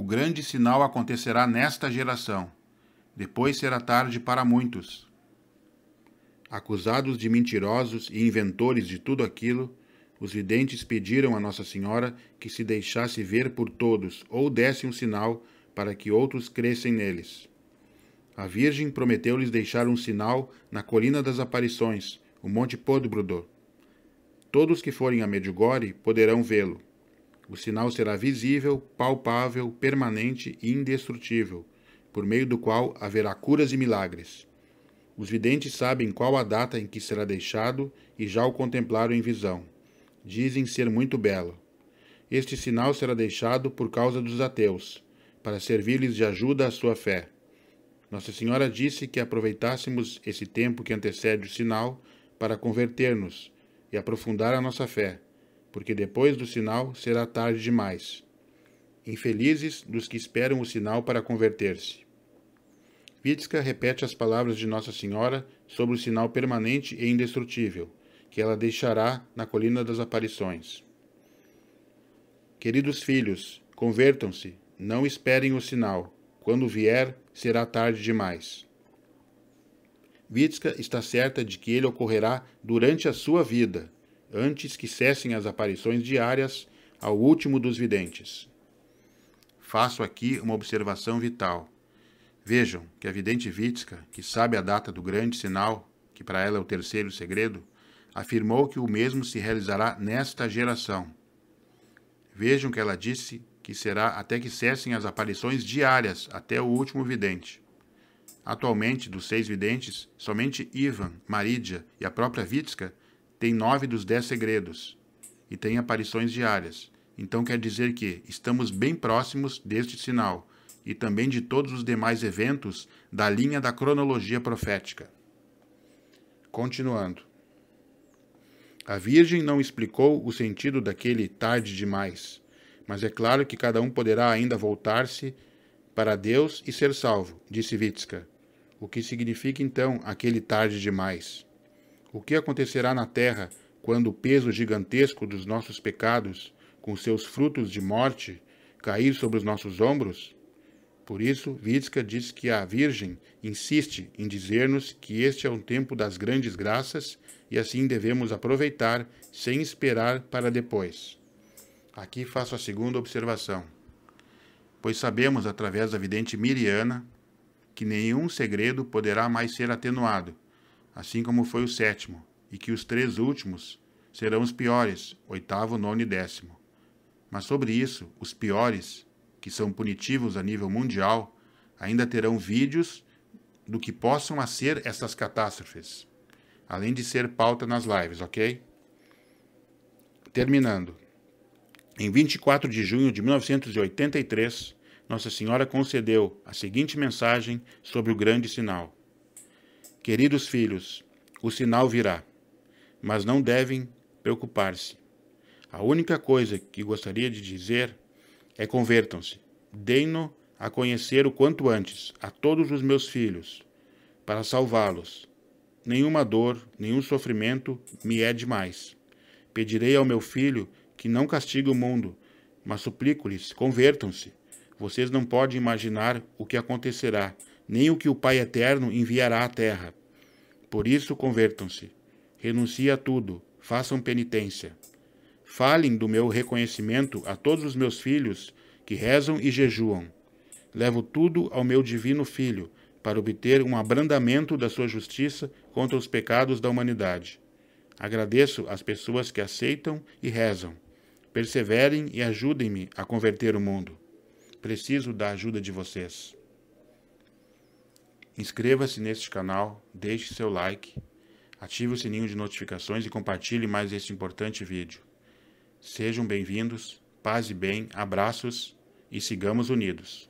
O grande sinal acontecerá nesta geração. Depois será tarde para muitos. Acusados de mentirosos e inventores de tudo aquilo, os videntes pediram a Nossa Senhora que se deixasse ver por todos ou desse um sinal para que outros cressem neles. A Virgem prometeu-lhes deixar um sinal na Colina das Aparições, o Monte Podbrudor. Todos que forem a Medjugorje poderão vê-lo. O sinal será visível, palpável, permanente e indestrutível, por meio do qual haverá curas e milagres. Os videntes sabem qual a data em que será deixado e já o contemplaram em visão. Dizem ser muito belo. Este sinal será deixado por causa dos ateus, para servir-lhes de ajuda à sua fé. Nossa Senhora disse que aproveitássemos esse tempo que antecede o sinal para converter-nos e aprofundar a nossa fé porque depois do sinal será tarde demais. Infelizes dos que esperam o sinal para converter-se. Vitska repete as palavras de Nossa Senhora sobre o sinal permanente e indestrutível, que ela deixará na colina das aparições. Queridos filhos, convertam-se, não esperem o sinal. Quando vier, será tarde demais. Vitska está certa de que ele ocorrerá durante a sua vida, antes que cessem as aparições diárias ao último dos videntes. Faço aqui uma observação vital. Vejam que a vidente Vitska, que sabe a data do grande sinal, que para ela é o terceiro segredo, afirmou que o mesmo se realizará nesta geração. Vejam que ela disse que será até que cessem as aparições diárias até o último vidente. Atualmente, dos seis videntes, somente Ivan, Maridja e a própria Vitska tem nove dos dez segredos e tem aparições diárias. Então quer dizer que estamos bem próximos deste sinal e também de todos os demais eventos da linha da cronologia profética. Continuando. A Virgem não explicou o sentido daquele tarde demais, mas é claro que cada um poderá ainda voltar-se para Deus e ser salvo, disse Vitska. O que significa então aquele tarde demais? O que acontecerá na terra quando o peso gigantesco dos nossos pecados, com seus frutos de morte, cair sobre os nossos ombros? Por isso, Vitska diz que a Virgem insiste em dizer-nos que este é um tempo das grandes graças e assim devemos aproveitar sem esperar para depois. Aqui faço a segunda observação. Pois sabemos, através da vidente Miriana, que nenhum segredo poderá mais ser atenuado, assim como foi o sétimo, e que os três últimos serão os piores, oitavo, nono e décimo. Mas sobre isso, os piores, que são punitivos a nível mundial, ainda terão vídeos do que possam a ser essas catástrofes, além de ser pauta nas lives, ok? Terminando. Em 24 de junho de 1983, Nossa Senhora concedeu a seguinte mensagem sobre o grande sinal. Queridos filhos, o sinal virá, mas não devem preocupar-se. A única coisa que gostaria de dizer é convertam-se. Deem-no a conhecer o quanto antes a todos os meus filhos, para salvá-los. Nenhuma dor, nenhum sofrimento me é demais. Pedirei ao meu filho que não castigue o mundo, mas suplico-lhes, convertam-se. Vocês não podem imaginar o que acontecerá nem o que o Pai Eterno enviará à terra. Por isso, convertam-se. Renuncie a tudo. Façam penitência. Falem do meu reconhecimento a todos os meus filhos que rezam e jejuam. Levo tudo ao meu divino Filho, para obter um abrandamento da sua justiça contra os pecados da humanidade. Agradeço às pessoas que aceitam e rezam. Perseverem e ajudem-me a converter o mundo. Preciso da ajuda de vocês. Inscreva-se neste canal, deixe seu like, ative o sininho de notificações e compartilhe mais este importante vídeo. Sejam bem-vindos, paz e bem, abraços e sigamos unidos.